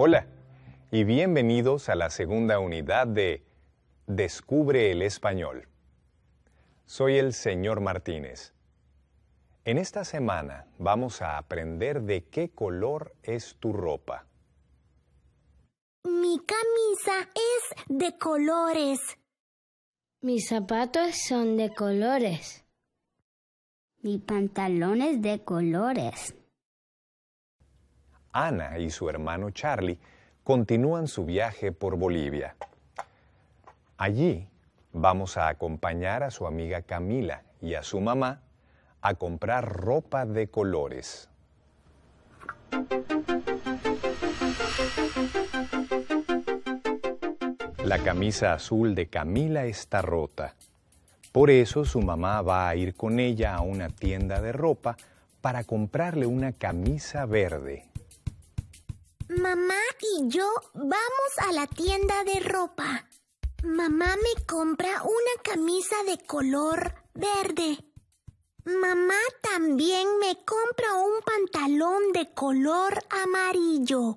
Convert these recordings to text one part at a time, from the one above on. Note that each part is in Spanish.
Hola y bienvenidos a la segunda unidad de Descubre el Español. Soy el señor Martínez. En esta semana vamos a aprender de qué color es tu ropa. Mi camisa es de colores. Mis zapatos son de colores. Mi pantalón es de colores. Ana y su hermano Charlie continúan su viaje por Bolivia. Allí vamos a acompañar a su amiga Camila y a su mamá a comprar ropa de colores. La camisa azul de Camila está rota. Por eso su mamá va a ir con ella a una tienda de ropa para comprarle una camisa verde. Mamá y yo vamos a la tienda de ropa. Mamá me compra una camisa de color verde. Mamá también me compra un pantalón de color amarillo.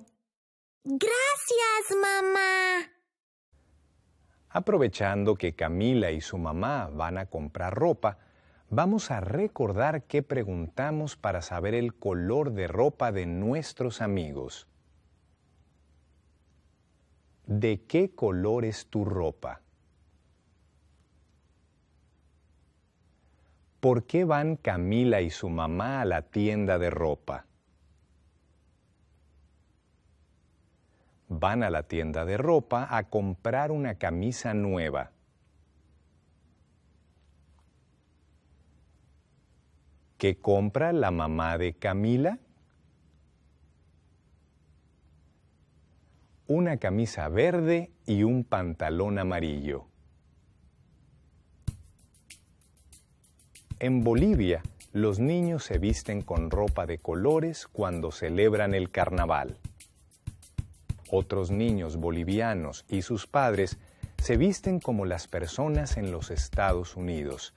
Gracias, mamá. Aprovechando que Camila y su mamá van a comprar ropa, vamos a recordar qué preguntamos para saber el color de ropa de nuestros amigos. ¿De qué color es tu ropa? ¿Por qué van Camila y su mamá a la tienda de ropa? Van a la tienda de ropa a comprar una camisa nueva. ¿Qué compra la mamá de Camila? una camisa verde y un pantalón amarillo. En Bolivia, los niños se visten con ropa de colores cuando celebran el carnaval. Otros niños bolivianos y sus padres se visten como las personas en los Estados Unidos,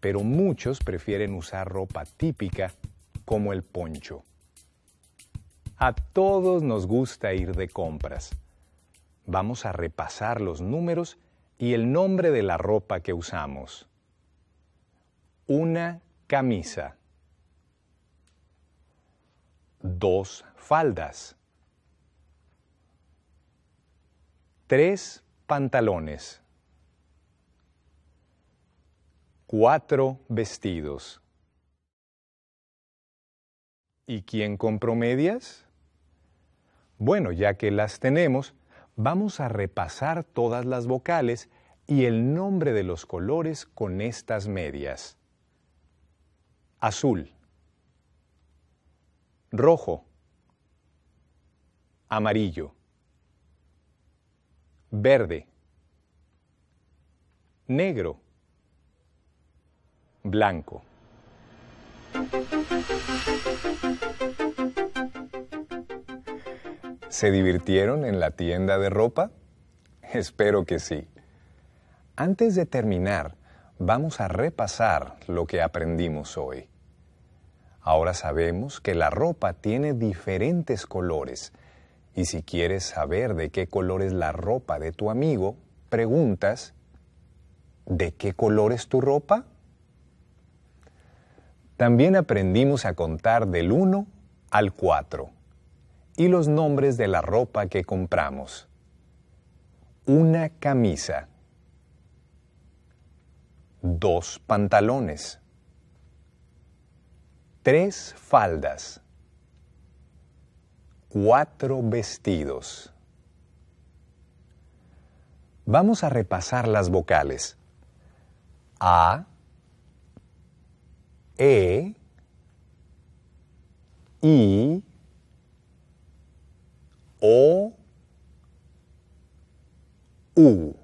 pero muchos prefieren usar ropa típica como el poncho. A todos nos gusta ir de compras. Vamos a repasar los números y el nombre de la ropa que usamos. Una camisa. Dos faldas. Tres pantalones. Cuatro vestidos. ¿Y quién compró medias? Bueno, ya que las tenemos, vamos a repasar todas las vocales y el nombre de los colores con estas medias. Azul, rojo, amarillo, verde, negro, blanco. ¿Se divirtieron en la tienda de ropa? Espero que sí. Antes de terminar, vamos a repasar lo que aprendimos hoy. Ahora sabemos que la ropa tiene diferentes colores y si quieres saber de qué color es la ropa de tu amigo, preguntas, ¿de qué color es tu ropa? También aprendimos a contar del 1 al 4 y los nombres de la ropa que compramos. Una camisa. Dos pantalones. Tres faldas. Cuatro vestidos. Vamos a repasar las vocales. A, E, I, Y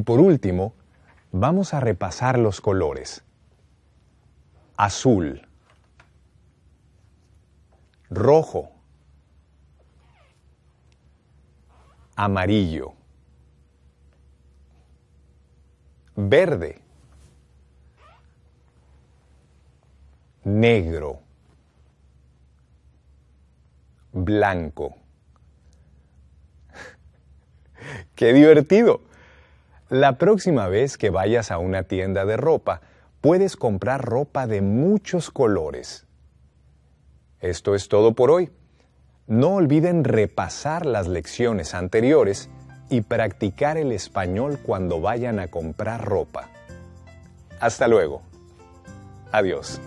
por último, vamos a repasar los colores. Azul. Rojo. Amarillo. Verde. Negro. Blanco. ¡Qué divertido! La próxima vez que vayas a una tienda de ropa, puedes comprar ropa de muchos colores. Esto es todo por hoy. No olviden repasar las lecciones anteriores y practicar el español cuando vayan a comprar ropa. Hasta luego. Adiós.